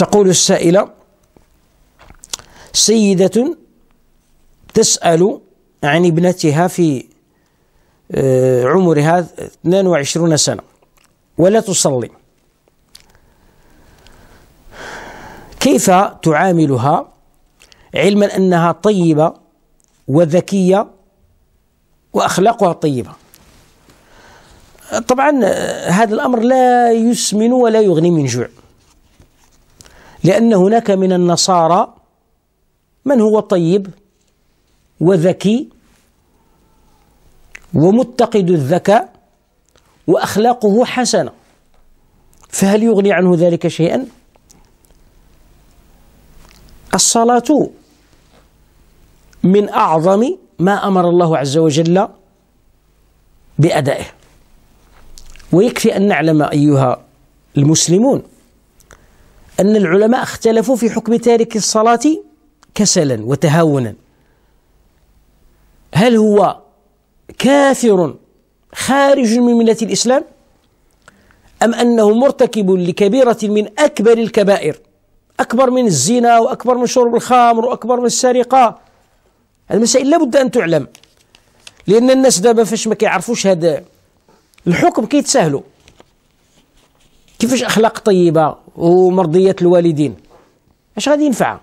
تقول السائلة سيدة تسأل عن ابنتها في آه، عمرها 22 سنة ولا تصلي كيف تعاملها علما أنها طيبة وذكية وأخلاقها طيبة طبعا آه، هذا الأمر لا يسمن ولا يغني من جوع لأن هناك من النصارى من هو طيب وذكي ومتقد الذكاء وأخلاقه حسنة فهل يغني عنه ذلك شيئا؟ الصلاة من أعظم ما أمر الله عز وجل بأدائه ويكفي أن نعلم أيها المسلمون أن العلماء اختلفوا في حكم تارك الصلاة كسلا وتهاونا هل هو كافر خارج من ملة الإسلام أم أنه مرتكب لكبيرة من أكبر الكبائر أكبر من الزنا وأكبر من شرب الخمر وأكبر من السرقة المسائل لابد أن تعلم لأن الناس دابا فاش ما كيعرفوش هذا الحكم كيتساهلوا كيفاش أخلاق طيبة ومرضيه الوالدين اش غادي ينفع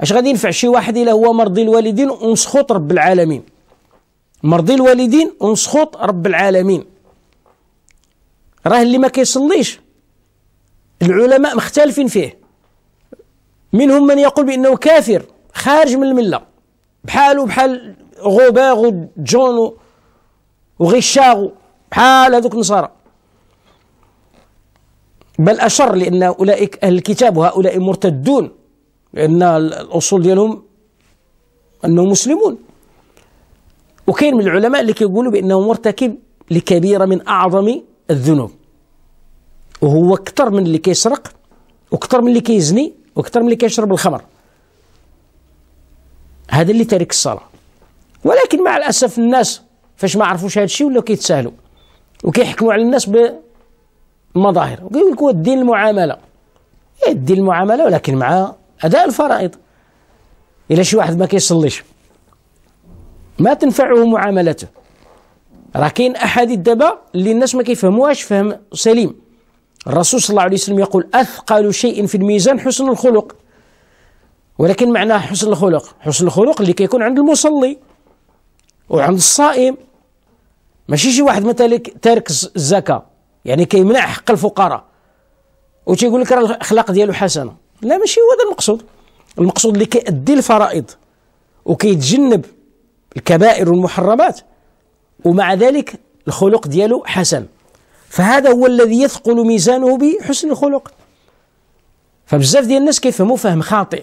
اش غادي ينفع شي واحد الا هو مرضي الوالدين ونسخط رب العالمين مرضي الوالدين ونسخط رب العالمين راه اللي ما كيصليش العلماء مختلفين فيه منهم من يقول بانه كافر خارج من المله بحاله بحال غوباغ وجون وغشاغ بحال هذوك النصارى بل أشر لأن أولئك أهل الكتاب وهؤلاء مرتدون لأن الأصول ديالهم أنهم مسلمون وكاين من العلماء اللي كيقولوا بأنه مرتكب لكبيرة من أعظم الذنوب وهو أكثر من اللي كيسرق وأكثر من اللي كيزني وأكثر من اللي كيشرب الخمر هذا اللي تارك الصلاة ولكن مع الأسف الناس فاش ما عرفوش هذا الشيء ولاو كيتساهلوا وكيحكموا على الناس ب المظاهر يقول لك الدين المعامله إيه الدين المعامله ولكن مع اداء الفرائض الا شي واحد ما كيصليش ما تنفعه معاملته راه كاين احاديث دابا اللي الناس ما كيفهموهاش فهم سليم الرسول صلى الله عليه وسلم يقول اثقل شيء في الميزان حسن الخلق ولكن معناه حسن الخلق حسن الخلق اللي كيكون عند المصلي وعند الصائم ماشي شي واحد مثلا تارك الزكاه يعني كيمنع حق الفقراء وتيقول لك راه الاخلاق ديالو حسنه لا ماشي هو هذا المقصود المقصود اللي كيأدي الفرائض وكيتجنب الكبائر والمحرمات ومع ذلك الخلق ديالو حسن فهذا هو الذي يثقل ميزانه بحسن الخلق فبزاف ديال الناس كيفهموا فهم خاطئ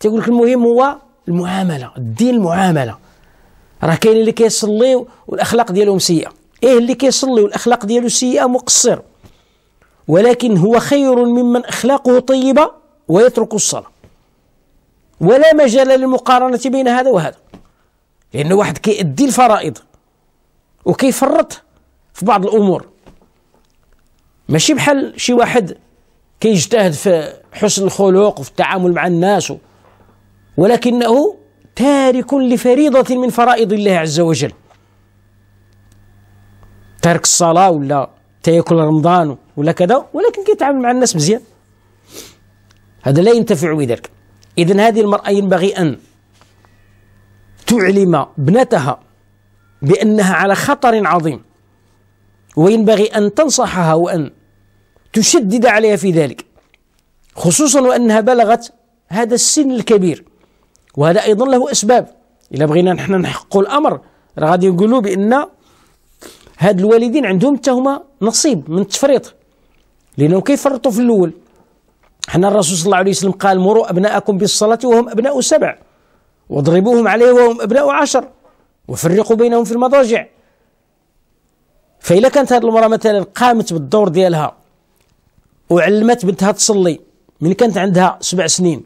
تيقول لك المهم هو المعامله الدين المعامله راه كاين اللي كيصلي والاخلاق ديالهم سيئه ايه اللي كيصلي والاخلاق ديالو سيئه مقصر ولكن هو خير ممن اخلاقه طيبه ويترك الصلاه ولا مجال للمقارنه بين هذا وهذا لان واحد كيأدي الفرائض وكيفرط في بعض الامور ماشي بحال شي واحد كيجتهد في حسن الخلق وفي التعامل مع الناس ولكنه تارك لفريضه من فرائض الله عز وجل ترك الصلاه ولا تاكل رمضان ولا كذا ولكن كيتعامل مع الناس مزيان هذا لا ينتفع بذلك اذا هذه المراه ينبغي ان تعلم ابنتها بانها على خطر عظيم وينبغي ان تنصحها وان تشدد عليها في ذلك خصوصا وانها بلغت هذا السن الكبير وهذا ايضا له اسباب الا بغينا نحن نحقق الامر راه غادي نقولوا بان هاد الوالدين عندهم حتى هما نصيب من التفريط لانهم كيفرطوا في الاول حنا الرسول صلى الله عليه وسلم قال مروا ابناءكم بالصلاه وهم ابناء سبع واضربوهم عليه وهم ابناء عشر وفرقوا بينهم في المضاجع فاذا كانت هذه المرأة مثلا قامت بالدور ديالها وعلمت بنتها تصلي من كانت عندها سبع سنين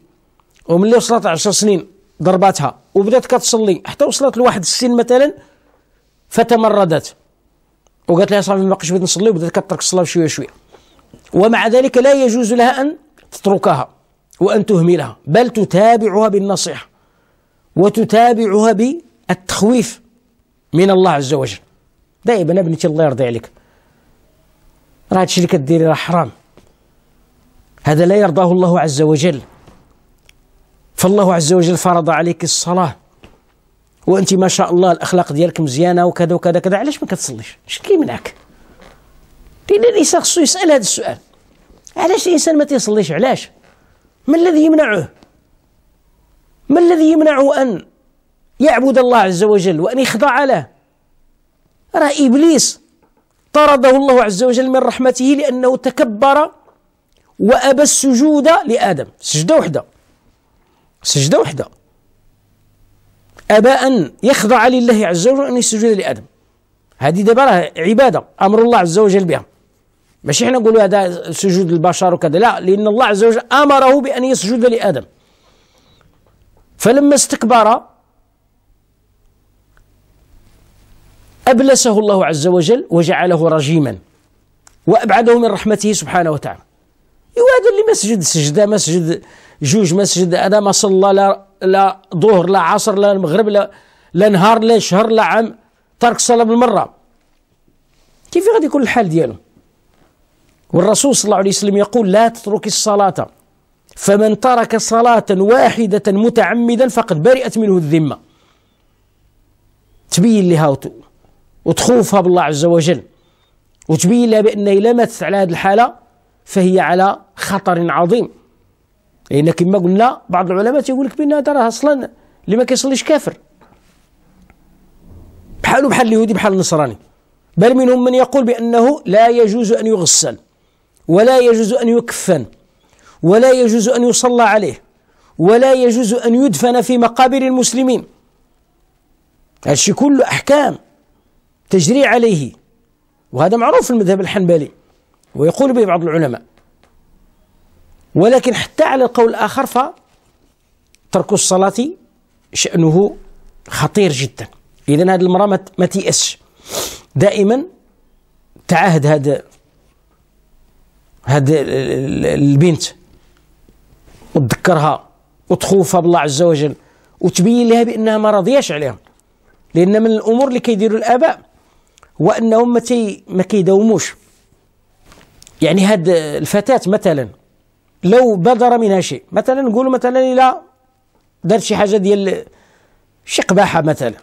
ومن اللي وصلت عشر سنين ضرباتها وبدات كتصلي حتى وصلت لواحد السن مثلا فتمردت وقالت لها صافي ما بقيتش بغيت نصلي وبدات كترك الصلاه بشويه شويه ومع ذلك لا يجوز لها ان تتركها وان تهملها بل تتابعها بالنصيحه وتتابعها بالتخويف من الله عز وجل دائما ابنتي الله يرضي عليك راه هادشي اللي كديري راه حرام هذا لا يرضاه الله عز وجل فالله عز وجل فرض عليك الصلاه وانت ما شاء الله الاخلاق ديالك مزيانه وكذا وكذا كذا علاش ما كتصليش اش كيمنعك لان الانسان خصو يسال هذا السؤال علاش الانسان ما تيصليش علاش ما الذي يمنعه ما الذي يمنعه ان يعبد الله عز وجل وان يخضع له راه ابليس طرده الله عز وجل من رحمته لانه تكبر وابى السجود لادم سجده وحده سجده وحده أبى أن يخضع لله عز وجل أن يسجد لآدم هذه دابا راه عبادة أمر الله عز وجل بها ماشي حنا نقولوا هذا سجود البشر وكذا لا لأن الله عز وجل أمره بأن يسجد لآدم فلما استكبر أبلسه الله عز وجل وجعله رجيما وأبعده من رحمته سبحانه وتعالى هذا اللي مسجد سجده مسجد جوج مسجد انا ما صلى لا لا ظهر لا عصر لا المغرب لا لا نهار لا شهر لا عام ترك الصلاه بالمره كيف غادي يكون الحال ديالو والرسول صلى الله عليه وسلم يقول لا تترك الصلاه فمن ترك صلاه واحده متعمدا فقد برئت منه الذمه تبين لها وتخوفها بالله عز وجل وتبين لها بانه الا ماتت على هذه الحاله فهي على خطر عظيم لان يعني كما قلنا بعض العلماء تيقول لك بان هذا راه اصلا اللي ما كيصليش كافر بحاله بحال اليهودي بحال النصراني بل منهم من يقول بانه لا يجوز ان يغسل ولا يجوز ان يكفن ولا يجوز ان يصلى عليه ولا يجوز ان يدفن في مقابر المسلمين هادشي كله احكام تجري عليه وهذا معروف في المذهب الحنبلي ويقول به بعض العلماء ولكن حتى على القول الآخر فترك الصلاة شأنه خطير جدا إذا هذه المرأة ما تيأسش دائما تعاهد هذا هذا البنت وتذكرها وتخوفها بالله عز وجل وتبين لها بانها ما راضياش عليها لان من الامور اللي كيديروا الاباء هو انهم ما ما كيداوموش يعني هاد الفتاة مثلا لو بدر منها شيء مثلا نقول مثلا إلى دارت شي حاجة ديال شي قباحة مثلا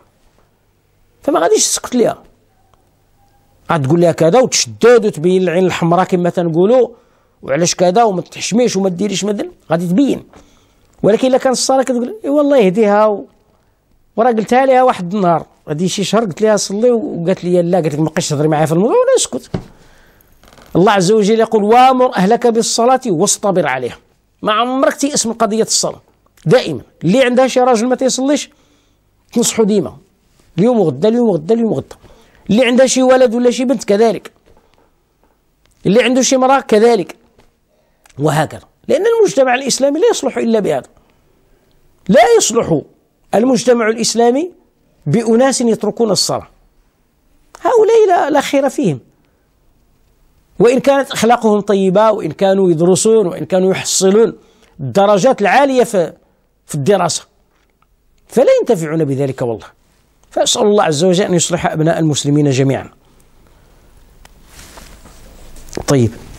فما غاديش تسكت ليها غتقول لها كذا وتشدد وتبين العين الحمراء كما تنقولوا وعلاش كذا وما تحشميش وما ديريش مثلا غادي تبين ولكن الا كان الصلاه كتقول اي والله يهديها و... وراه قلتها لها واحد النهار غادي شي شهر قلت لها صلي وقالت لي لا قالت لك ما بقيتش تهضري معايا في الموضوع وانا نسكت الله عز وجل يقول وامر أهلك بالصلاة واصطبر عليها ما عمرك تيأس من قضية الصلاة دائما اللي عندها شي راجل ما تيصليش تنصحوا ديما اليوم وغدا اليوم وغدا اليوم وغدا اللي عندها شي ولد ولا شي بنت كذلك اللي عنده شي مرأة كذلك وهكذا لأن المجتمع الإسلامي لا يصلح إلا بهذا لا يصلح المجتمع الإسلامي بأناس يتركون الصلاة هؤلاء لا خير فيهم وإن كانت أخلاقهم طيبة وإن كانوا يدرسون وإن كانوا يحصلون الدرجات العالية في, في الدراسة فلا ينتفعون بذلك والله فأسأل الله عز وجل أن يصلح أبناء المسلمين جميعا طيب